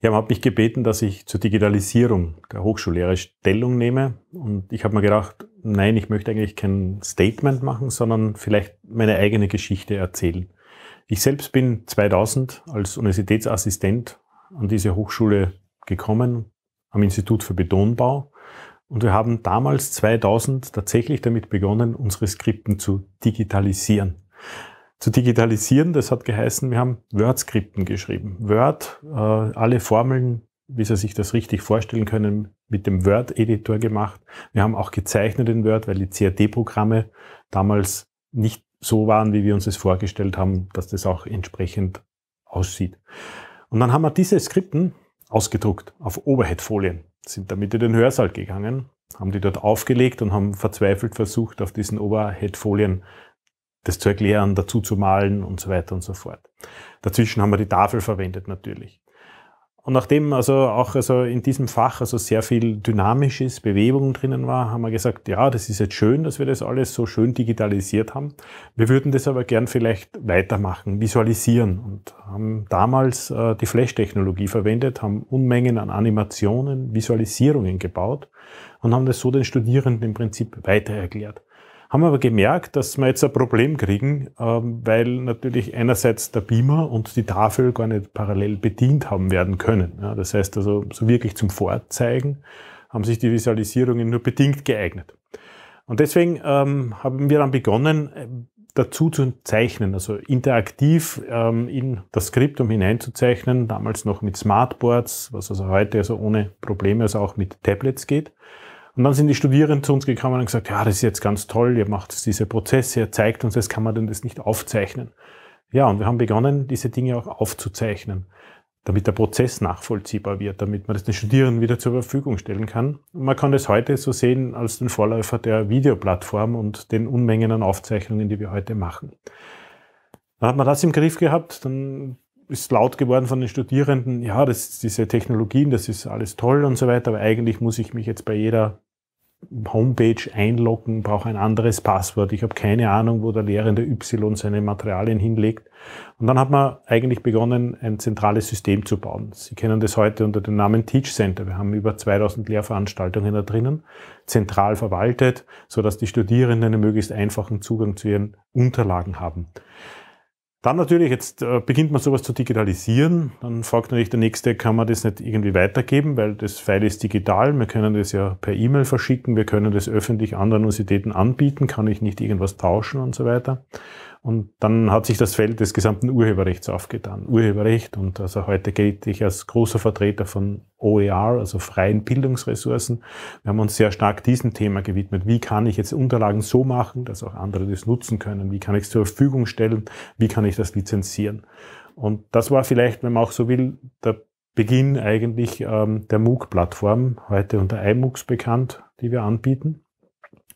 Ja, man hat mich gebeten, dass ich zur Digitalisierung der Hochschullehre Stellung nehme. Und ich habe mir gedacht, nein, ich möchte eigentlich kein Statement machen, sondern vielleicht meine eigene Geschichte erzählen. Ich selbst bin 2000 als Universitätsassistent an diese Hochschule gekommen, am Institut für Betonbau und wir haben damals 2000 tatsächlich damit begonnen, unsere Skripten zu digitalisieren. Zu digitalisieren, das hat geheißen, wir haben Word-Skripten geschrieben. Word, äh, alle Formeln, wie Sie sich das richtig vorstellen können, mit dem Word-Editor gemacht. Wir haben auch gezeichnet in Word, weil die CAD-Programme damals nicht so waren, wie wir uns es vorgestellt haben, dass das auch entsprechend aussieht. Und dann haben wir diese Skripten ausgedruckt auf Overhead-Folien sind damit in den Hörsaal gegangen, haben die dort aufgelegt und haben verzweifelt versucht, auf diesen Overhead-Folien das zu erklären, dazu zu malen und so weiter und so fort. Dazwischen haben wir die Tafel verwendet natürlich. Und nachdem also auch also in diesem Fach also sehr viel dynamisches Bewegung drinnen war, haben wir gesagt, ja, das ist jetzt schön, dass wir das alles so schön digitalisiert haben. Wir würden das aber gern vielleicht weitermachen, visualisieren und haben damals äh, die Flash-Technologie verwendet, haben Unmengen an Animationen, Visualisierungen gebaut und haben das so den Studierenden im Prinzip weitererklärt haben aber gemerkt, dass wir jetzt ein Problem kriegen, ähm, weil natürlich einerseits der Beamer und die Tafel gar nicht parallel bedient haben werden können. Das heißt also, so wirklich zum Vorzeigen haben sich die Visualisierungen nur bedingt geeignet. Und deswegen ähm, haben wir dann begonnen, äh, dazu zu zeichnen, also interaktiv ähm, in das Skript, um hineinzuzeichnen, damals noch mit Smartboards, was also heute also ohne Probleme also auch mit Tablets geht. Und dann sind die Studierenden zu uns gekommen und gesagt, ja, das ist jetzt ganz toll, ihr macht diese Prozesse, ihr zeigt uns das, kann man denn das nicht aufzeichnen? Ja, und wir haben begonnen, diese Dinge auch aufzuzeichnen, damit der Prozess nachvollziehbar wird, damit man das den Studierenden wieder zur Verfügung stellen kann. Und man kann das heute so sehen als den Vorläufer der Videoplattform und den Unmengen an Aufzeichnungen, die wir heute machen. Dann hat man das im Griff gehabt, dann ist laut geworden von den Studierenden, ja, das, diese Technologien, das ist alles toll und so weiter, aber eigentlich muss ich mich jetzt bei jeder Homepage einloggen, brauche ein anderes Passwort. Ich habe keine Ahnung, wo der Lehrende Y seine Materialien hinlegt. Und dann hat man eigentlich begonnen, ein zentrales System zu bauen. Sie kennen das heute unter dem Namen Teach Center. Wir haben über 2000 Lehrveranstaltungen da drinnen, zentral verwaltet, sodass die Studierenden einen möglichst einfachen Zugang zu ihren Unterlagen haben. Dann natürlich, jetzt äh, beginnt man sowas zu digitalisieren. Dann fragt natürlich der Nächste, kann man das nicht irgendwie weitergeben, weil das File ist digital. Wir können das ja per E-Mail verschicken. Wir können das öffentlich anderen Universitäten anbieten. Kann ich nicht irgendwas tauschen und so weiter. Und dann hat sich das Feld des gesamten Urheberrechts aufgetan. Urheberrecht und also heute gilt ich als großer Vertreter von OER, also freien Bildungsressourcen. Wir haben uns sehr stark diesem Thema gewidmet. Wie kann ich jetzt Unterlagen so machen, dass auch andere das nutzen können? Wie kann ich es zur Verfügung stellen? Wie kann ich das lizenzieren? Und das war vielleicht, wenn man auch so will, der Beginn eigentlich ähm, der MOOC-Plattform, heute unter iMOOCs bekannt, die wir anbieten.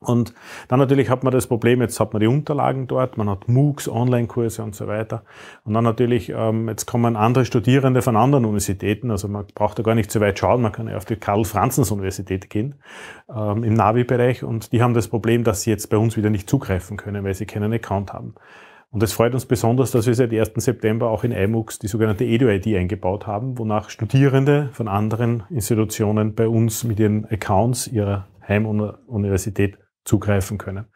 Und dann natürlich hat man das Problem, jetzt hat man die Unterlagen dort, man hat MOOCs, Online-Kurse und so weiter. Und dann natürlich, ähm, jetzt kommen andere Studierende von anderen Universitäten, also man braucht da gar nicht zu weit schauen, man kann ja auf die Karl-Franzens-Universität gehen, ähm, im Navi-Bereich. Und die haben das Problem, dass sie jetzt bei uns wieder nicht zugreifen können, weil sie keinen Account haben. Und es freut uns besonders, dass wir seit 1. September auch in iMOOCs die sogenannte Edu-ID eingebaut haben, wonach Studierende von anderen Institutionen bei uns mit ihren Accounts ihrer Heimuniversität zugreifen können.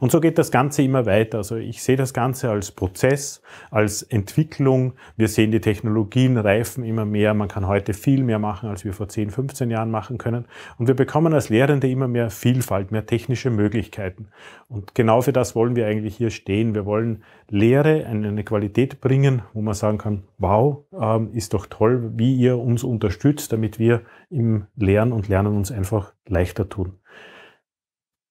Und so geht das Ganze immer weiter. Also ich sehe das Ganze als Prozess, als Entwicklung. Wir sehen, die Technologien reifen immer mehr. Man kann heute viel mehr machen, als wir vor 10, 15 Jahren machen können. Und wir bekommen als Lehrende immer mehr Vielfalt, mehr technische Möglichkeiten. Und genau für das wollen wir eigentlich hier stehen. Wir wollen Lehre eine Qualität bringen, wo man sagen kann, wow, ähm, ist doch toll, wie ihr uns unterstützt, damit wir im Lernen und Lernen uns einfach leichter tun.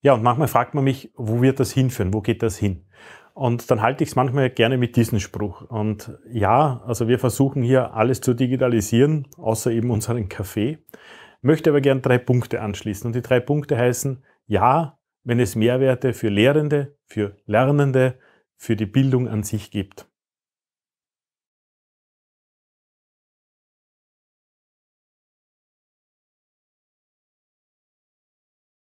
Ja, und manchmal fragt man mich, wo wird das hinführen? Wo geht das hin? Und dann halte ich es manchmal gerne mit diesem Spruch. Und ja, also wir versuchen hier alles zu digitalisieren, außer eben unseren Kaffee. Möchte aber gern drei Punkte anschließen. Und die drei Punkte heißen, ja, wenn es Mehrwerte für Lehrende, für Lernende, für die Bildung an sich gibt.